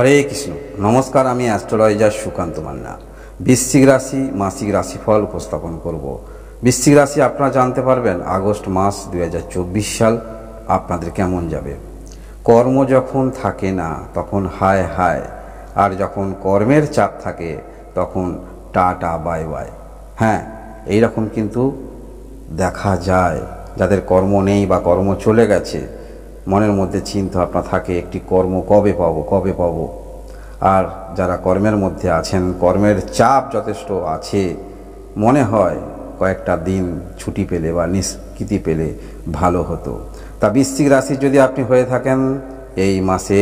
হরে কৃষ্ণ নমস্কার আমি অ্যাস্ট্রোলজার সুকান্ত মান্না বৃশ্চিক রাশি মাসিক রাশিফল উপস্থাপন করব বৃশ্চিক রাশি আপনারা জানতে পারবেন আগস্ট মাস দুই সাল আপনাদের কেমন যাবে কর্ম যখন থাকে না তখন হায় হায় আর যখন কর্মের চাপ থাকে তখন টাটা বাই বাই হ্যাঁ এই রকম কিন্তু দেখা যায় যাদের কর্ম নেই বা কর্ম চলে গেছে মনের মধ্যে চিন্তা ভাবনা থাকে একটি কর্ম কবে পাব কবে পাব আর যারা কর্মের মধ্যে আছেন কর্মের চাপ যথেষ্ট আছে মনে হয় কয়েকটা দিন ছুটি পেলে বা নিষ্কৃতি পেলে ভালো হতো তা বৃশ্চিক রাশি যদি আপনি হয়ে থাকেন এই মাসে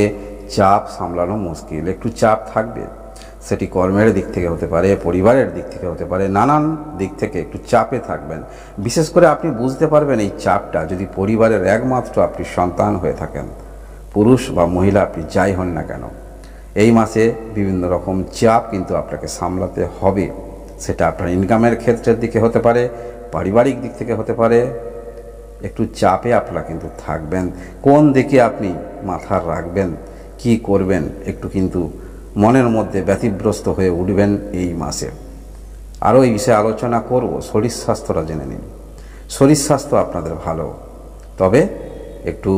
চাপ সামলানো মুশকিল একটু চাপ থাকবে সেটি কর্মের দিক থেকে হতে পারে পরিবারের দিক থেকে হতে পারে নানান দিক থেকে একটু চাপে থাকবেন বিশেষ করে আপনি বুঝতে পারবেন এই চাপটা যদি পরিবারের একমাত্র আপনি সন্তান হয়ে থাকেন পুরুষ বা মহিলা আপনি যাই হন না কেন এই মাসে বিভিন্ন রকম চাপ কিন্তু আপনাকে সামলাতে হবে সেটা আপনার ইনকামের ক্ষেত্রের দিকে হতে পারে পারিবারিক দিক থেকে হতে পারে একটু চাপে আপনারা কিন্তু থাকবেন কোন দিকে আপনি মাথা রাখবেন কি করবেন একটু কিন্তু মনের মধ্যে ব্যতিব্রস্ত হয়ে উঠবেন এই মাসে আরও এই বিষয়ে আলোচনা করব শরীর স্বাস্থ্যটা জেনে নিন শরীর স্বাস্থ্য আপনাদের ভালো তবে একটু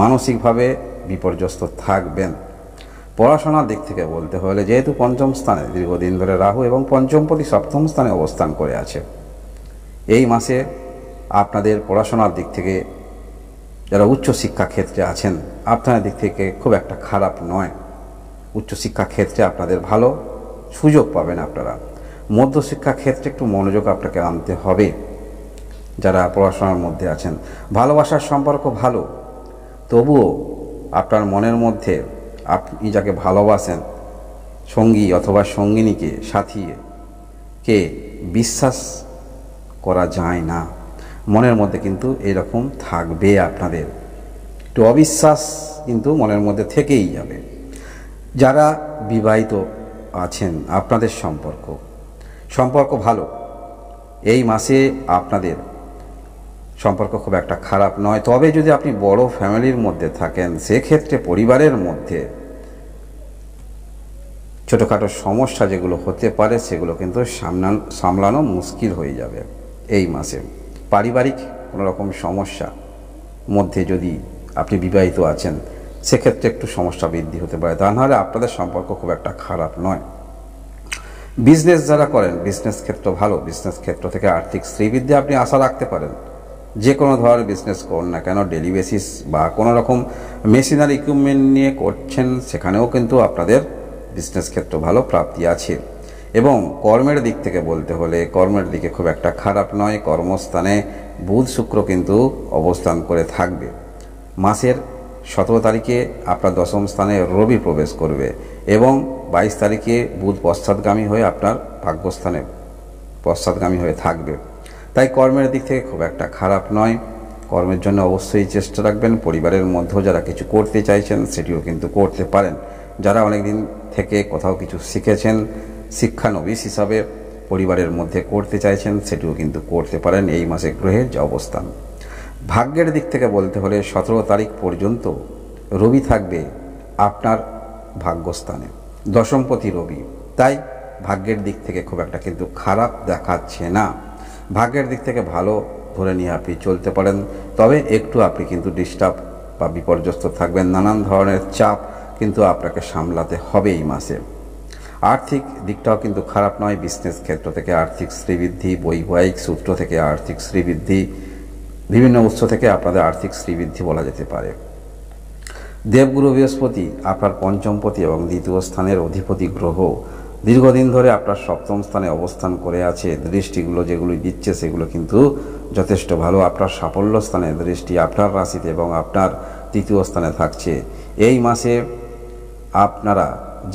মানসিকভাবে বিপর্যস্ত থাকবেন পড়াশোনার দিক থেকে বলতে হলে যেহেতু পঞ্চম স্থানে দীর্ঘদিন ধরে রাহু এবং পঞ্চমপতি সপ্তম স্থানে অবস্থান করে আছে এই মাসে আপনাদের পড়াশোনার দিক থেকে যারা শিক্ষা ক্ষেত্রে আছেন আপনাদের দিক থেকে খুব একটা খারাপ নয় উচ্চশিক্ষা ক্ষেত্রে আপনাদের ভালো সুযোগ পাবেন আপনারা মধ্যশিক্ষা ক্ষেত্রে একটু মনোযোগ আপনাকে আনতে হবে যারা পড়াশোনার মধ্যে আছেন ভালোবাসার সম্পর্ক ভালো তবুও আপনার মনের মধ্যে আপনি যাকে ভালোবাসেন সঙ্গী অথবা সঙ্গিনীকে সাথিয়ে কে বিশ্বাস করা যায় না মনের মধ্যে কিন্তু এরকম থাকবে আপনাদের একটু অবিশ্বাস কিন্তু মনের মধ্যে থেকেই যাবে যারা বিবাহিত আছেন আপনাদের সম্পর্ক সম্পর্ক ভালো এই মাসে আপনাদের সম্পর্ক খুব একটা খারাপ নয় তবে যদি আপনি বড় ফ্যামিলির মধ্যে থাকেন সেক্ষেত্রে পরিবারের মধ্যে ছোটোখাটো সমস্যা যেগুলো হতে পারে সেগুলো কিন্তু সামলান সামলানো মুশকিল হয়ে যাবে এই মাসে পারিবারিক কোনো রকম সমস্যা মধ্যে যদি আপনি বিবাহিত আছেন সেক্ষেত্রে একটু সমস্যা বৃদ্ধি হতে পারে তা নাহলে আপনাদের সম্পর্ক খুব একটা খারাপ নয় বিজনেস যারা করেন বিজনেস ক্ষেত্র ভালো বিজনেস ক্ষেত্র থেকে আর্থিক শ্রীবৃদ্ধি আপনি আশা রাখতে পারেন যে কোনো ধরনের বিজনেস করুন না কেন ডেলি বেসিস বা কোনো রকম মেশিনারি ইকুইপমেন্ট নিয়ে করছেন সেখানেও কিন্তু আপনাদের বিজনেস ক্ষেত্র ভালো প্রাপ্তি আছে এবং কর্মের দিক থেকে বলতে হলে কর্মের দিকে খুব একটা খারাপ নয় কর্মস্থানে বুধ শুক্র কিন্তু অবস্থান করে থাকবে মাসের সতেরো তারিখে আপনার দশম স্থানে রবি প্রবেশ করবে এবং বাইশ তারিখে বুধ পশ্চাৎগামী হয়ে আপনার ভাগ্যস্থানে পশ্চাৎগামী হয়ে থাকবে তাই কর্মের দিক থেকে খুব একটা খারাপ নয় কর্মের জন্য অবশ্যই চেষ্টা রাখবেন পরিবারের মধ্যেও যারা কিছু করতে চাইছেন সেটিও কিন্তু করতে পারেন যারা অনেক দিন থেকে কোথাও কিছু শিখেছেন শিক্ষানবিশ হিসাবে পরিবারের মধ্যে করতে চাইছেন সেটিও কিন্তু করতে পারেন এই মাসে গ্রহের যে অবস্থান ভাগ্যের দিক থেকে বলতে হলে সতেরো তারিখ পর্যন্ত রবি থাকবে আপনার ভাগ্যস্থানে দশমপতি রবি তাই ভাগ্যের দিক থেকে খুব একটা কিন্তু খারাপ দেখাচ্ছে না ভাগ্যের দিক থেকে ভালো ধরে নিয়ে আপনি চলতে পারেন তবে একটু আপনি কিন্তু ডিস্টার্ব বা বিপর্যস্ত থাকবেন নানান ধরনের চাপ কিন্তু আপনাকে সামলাতে হবে এই মাসে আর্থিক দিকটাও কিন্তু খারাপ নয় বিজনেস ক্ষেত্র থেকে আর্থিক শ্রীবৃদ্ধি বৈবাহিক সূত্র থেকে আর্থিক শ্রীবৃদ্ধি বিভিন্ন উৎস থেকে আপনাদের আর্থিক শ্রীবৃদ্ধি বলা যেতে পারে দেবগুরু বৃহস্পতি আপনার পঞ্চমপতি এবং দ্বিতীয় স্থানের অধিপতি গ্রহ দীর্ঘদিন ধরে আপনার সপ্তম স্থানে অবস্থান করে আছে দৃষ্টিগুলো যেগুলি দিচ্ছে সেগুলো কিন্তু যথেষ্ট ভালো আপনার সাফল্য স্থানে দৃষ্টি আপনার রাশিতে এবং আপনার তৃতীয় স্থানে থাকছে এই মাসে আপনারা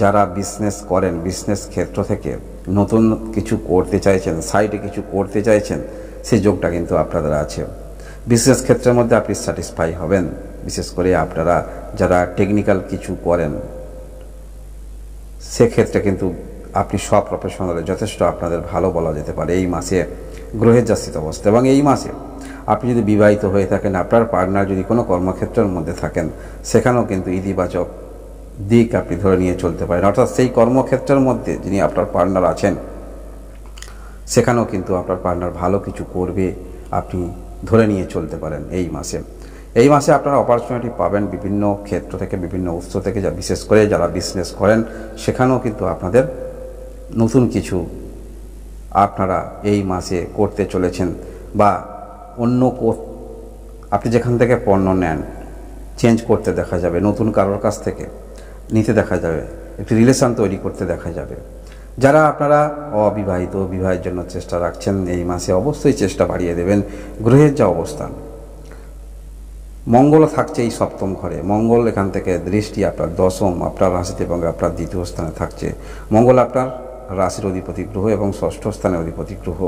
যারা বিজনেস করেন বিজনেস ক্ষেত্র থেকে নতুন কিছু করতে চাইছেন সাইডে কিছু করতে চাইছেন সে যোগটা কিন্তু আপনাদের আছে বিশেষ ক্ষেত্রের মধ্যে আপনি স্যাটিসফাই হবেন বিশেষ করে আপনারা যারা টেকনিক্যাল কিছু করেন সেক্ষেত্রে কিন্তু আপনি সব প্রফেশনালে যথেষ্ট আপনাদের ভালো বলা যেতে পারে এই মাসে গ্রহের যা অবস্থা এবং এই মাসে আপনি যদি বিবাহিত হয়ে থাকেন আপনার পার্টনার যদি কোনো কর্মক্ষেত্রের মধ্যে থাকেন সেখানেও কিন্তু ইতিবাচক দিক আপনি ধরে নিয়ে চলতে পারেন অর্থাৎ সেই কর্মক্ষেত্রের মধ্যে যিনি আপনার পার্টনার আছেন সেখানেও কিন্তু আপনার পার্টনার ভালো কিছু করবে আপনি ধরে নিয়ে চলতে পারেন এই মাসে এই মাসে আপনারা অপরচুনিটি পাবেন বিভিন্ন ক্ষেত্র থেকে বিভিন্ন উৎস থেকে যা বিশেষ করে যারা বিজনেস করেন সেখানেও কিন্তু আপনাদের নতুন কিছু আপনারা এই মাসে করতে চলেছেন বা অন্য আপনি যেখান থেকে পণ্য নেন চেঞ্জ করতে দেখা যাবে নতুন কারোর কাছ থেকে নিতে দেখা যাবে একটি রিলেশান তৈরি করতে দেখা যাবে যারা আপনারা অবিবাহিত বিবাহের জন্য চেষ্টা রাখছেন এই মাসে অবশ্যই চেষ্টা বাড়িয়ে দেবেন গ্রহের যা অবস্থান মঙ্গল থাকছে এই সপ্তম ঘরে মঙ্গল এখান থেকে দৃষ্টি আপনার দশম আপনার রাশিতে এবং আপনার দ্বিতীয় স্থানে থাকছে মঙ্গল আপনার রাশির অধিপতি গ্রহ এবং ষষ্ঠ স্থানে অধিপতি গ্রহ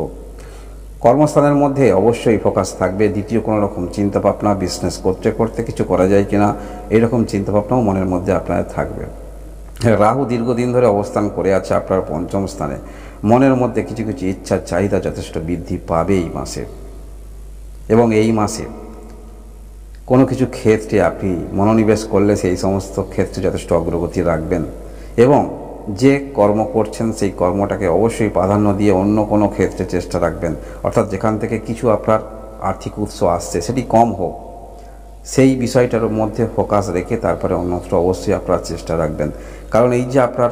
কর্মস্থানের মধ্যে অবশ্যই ফোকাস থাকবে দ্বিতীয় কোনো রকম চিন্তাভাবনা বিজনেস করতে করতে কিছু করা যায় কিনা এরকম চিন্তাভাবনাও মনের মধ্যে আপনার থাকবে রাহু দীর্ঘদিন ধরে অবস্থান করে আছে আপনার পঞ্চম স্থানে মনের মধ্যে কিছু কিছু ইচ্ছা চাহিদা যথেষ্ট বৃদ্ধি পাবে এই মাসে এবং এই মাসে কোনো কিছু ক্ষেত্রে আপনি মনোনিবেশ করলে সেই সমস্ত ক্ষেত্রে যথেষ্ট অগ্রগতি রাখবেন এবং যে কর্ম করছেন সেই কর্মটাকে অবশ্যই প্রাধান্য দিয়ে অন্য কোনো ক্ষেত্রে চেষ্টা রাখবেন অর্থাৎ যেখান থেকে কিছু আপনার আর্থিক উৎস আসছে সেটি কম হোক সেই বিষয়টার মধ্যে ফোকাস রেখে তারপরে অন্যত্র অবশ্যই আপনারা চেষ্টা রাখবেন কারণ এই যে আপনার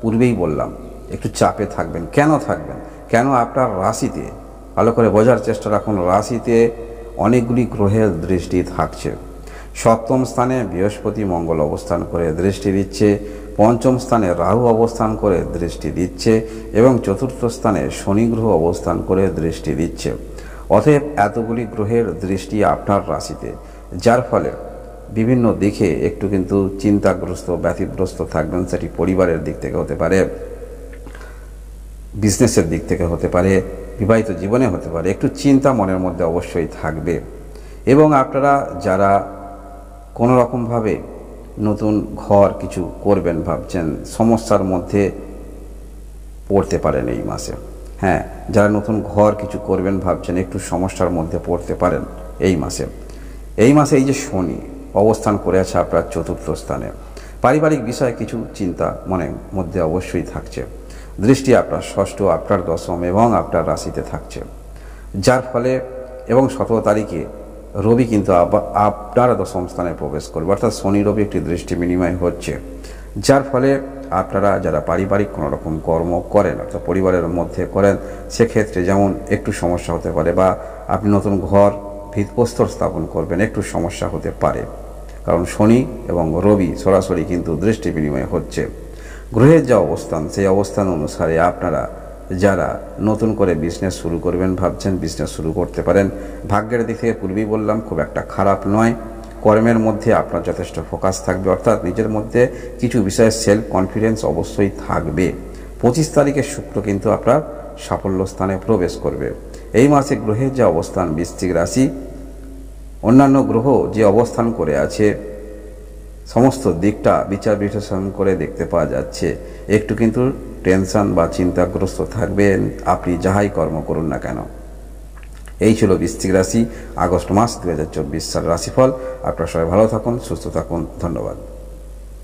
পূর্বেই বললাম একটু চাপে থাকবেন কেন থাকবেন কেন আপনার রাশিতে ভালো করে বোঝার চেষ্টা রাখুন রাশিতে অনেকগুলি গ্রহের দৃষ্টি থাকছে সপ্তম স্থানে বৃহস্পতি মঙ্গল অবস্থান করে দৃষ্টি দিচ্ছে পঞ্চম স্থানে রাহু অবস্থান করে দৃষ্টি দিচ্ছে এবং চতুর্থ স্থানে শনি গ্রহ অবস্থান করে দৃষ্টি দিচ্ছে অতএব এতগুলি গ্রহের দৃষ্টি আপনার রাশিতে যার ফলে বিভিন্ন দিকে একটু কিন্তু চিন্তাগ্রস্ত ব্যথিগ্রস্ত থাকবেন সেটি পরিবারের দিক থেকে হতে পারে বিজনেসের দিক থেকে হতে পারে বিবাহিত জীবনে হতে পারে একটু চিন্তা মনের মধ্যে অবশ্যই থাকবে এবং আপনারা যারা কোনো রকমভাবে নতুন ঘর কিছু করবেন ভাবছেন সমস্যার মধ্যে পড়তে পারেন এই মাসে হ্যাঁ যারা নতুন ঘর কিছু করবেন ভাবছেন একটু সমস্যার মধ্যে পড়তে পারেন এই মাসে এই মাসে এই যে শনি অবস্থান করে আছে আপনার চতুর্থ স্থানে পারিবারিক বিষয়ে কিছু চিন্তা মনে মধ্যে অবশ্যই থাকছে দৃষ্টি আপনার ষষ্ঠ আপনার দশম এবং আপনার রাশিতে থাকছে যার ফলে এবং সতেরো তারিখে রবি কিন্তু আপনার দশম স্থানে প্রবেশ করবে অর্থাৎ শনি রবি একটি দৃষ্টি বিনিময় হচ্ছে যার ফলে আপনারা যারা পারিবারিক কোনো রকম কর্ম করেন অর্থাৎ পরিবারের মধ্যে করেন সেক্ষেত্রে যেমন একটু সমস্যা হতে পারে বা আপনি নতুন ঘর ভিতপ্রস্তর স্থাপন করবেন একটু সমস্যা হতে পারে কারণ শনি এবং রবি সরাসরি কিন্তু দৃষ্টি বিনিময় হচ্ছে গ্রহের যা অবস্থান সেই অবস্থান অনুসারে আপনারা যারা নতুন করে বিজনেস শুরু করবেন ভাবছেন বিজনেস শুরু করতে পারেন ভাগ্যের দিক থেকে পূর্বেই বললাম খুব একটা খারাপ নয় কর্মের মধ্যে আপনার যথেষ্ট ফোকাস থাকবে অর্থাৎ নিজের মধ্যে কিছু বিষয়ে সেলফ কনফিডেন্স অবশ্যই থাকবে পঁচিশ তারিখের শুক্র কিন্তু আপনার সাফল্য স্থানে প্রবেশ করবে এই মাসে গ্রহের যে অবস্থান বৃশ্চিক রাশি অন্যান্য গ্রহ যে অবস্থান করে আছে সমস্ত দিকটা বিচার বিশ্লেষণ করে দেখতে পাওয়া যাচ্ছে একটু কিন্তু টেনশন বা চিন্তাগ্রস্ত থাকবেন আপনি যাহাই কর্ম করুন না কেন এই ছিল বৃশ্চিক রাশি আগস্ট মাস দু হাজার চব্বিশ সাল রাশিফল আপনারা সবাই ভালো থাকুন সুস্থ থাকুন ধন্যবাদ